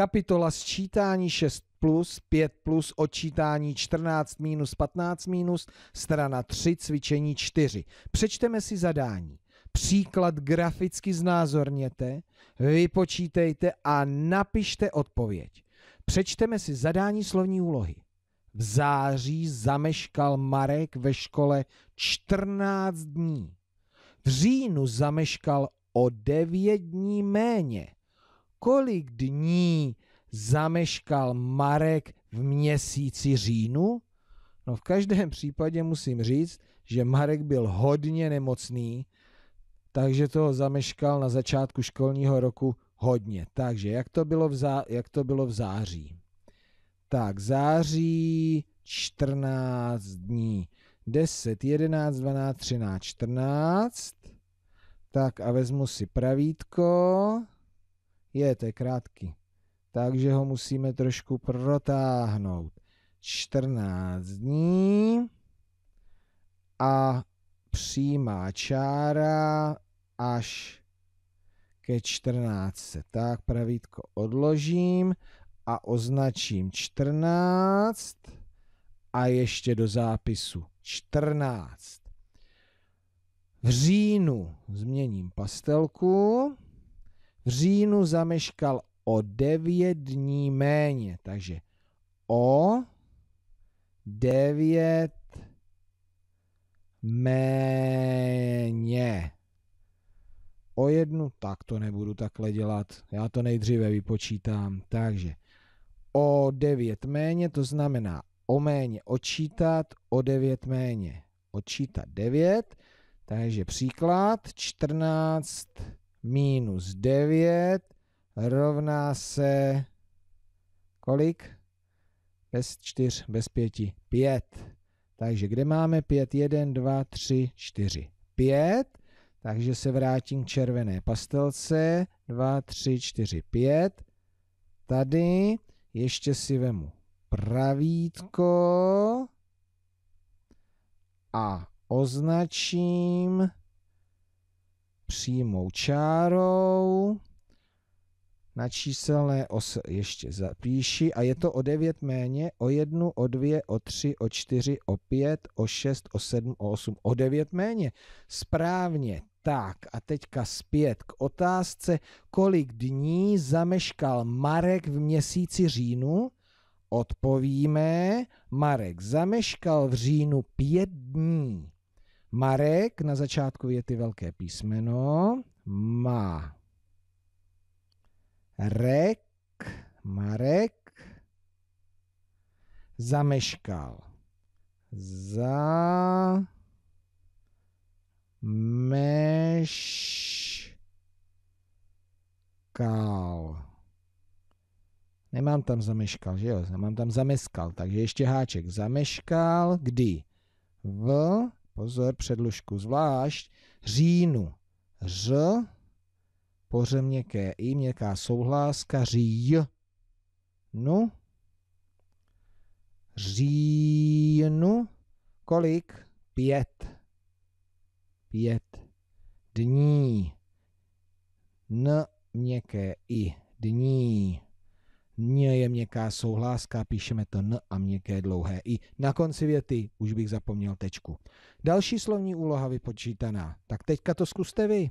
Kapitola sčítání 6 plus, 5 plus, odčítání 14 minus, 15 minus, strana 3, cvičení 4. Přečteme si zadání. Příklad graficky znázorněte, vypočítejte a napište odpověď. Přečteme si zadání slovní úlohy. V září zameškal Marek ve škole 14 dní. V říjnu zameškal o 9 dní méně kolik dní zameškal Marek v měsíci říjnu? No v každém případě musím říct, že Marek byl hodně nemocný, takže toho zameškal na začátku školního roku hodně. Takže jak to bylo v, zá, jak to bylo v září? Tak září 14 dní. 10, 11, 12, 13, 14. Tak a vezmu si pravítko. Je, to je krátký. Takže ho musíme trošku protáhnout. 14 dní a přímá čára až ke 14. Tak pravítko odložím a označím 14 a ještě do zápisu 14. V říjnu změním pastelku v říjnu zameškal o 9 dní méně, takže o 9 méně. O jednu, tak to nebudu takhle dělat, já to nejdříve vypočítám, takže o 9 méně, to znamená o méně odčítat, o 9 méně odčítat 9, takže příklad 14 minus 9 rovná se kolik? Bez 4, bez 5, 5. Takže kde máme 5? 1, 2, 3, 4, 5. Takže se vrátím k červené pastelce. 2, 3, 4, 5. Tady ještě si vemu pravítko a označím přímou čárou na číselné ose ještě zapíši a je to o 9 méně, o 1, o 2, o 3, o 4, o 5, o 6, o 7, o 8, o 9 méně. Správně, tak a teďka zpět k otázce, kolik dní zameškal Marek v měsíci říjnu? Odpovíme, Marek zameškal v říjnu 5 dní. Marek, na začátku je ty velké písmeno, má. Rek, Marek, zameškal. Za meškal. Nemám tam zameškal, že jo? Nemám tam zameskal, takže ještě háček. Zameškal kdy? V pozor, předlužku zvlášť, říjnu, ř, poře měkké i, měkká souhláska, říj, nu, říjnu, kolik? Pět. Pět dní. N měkké i dní. Mně je měkká souhláska, píšeme to N a měkké dlouhé I. Na konci věty už bych zapomněl tečku. Další slovní úloha vypočítaná. Tak teďka to zkuste vy.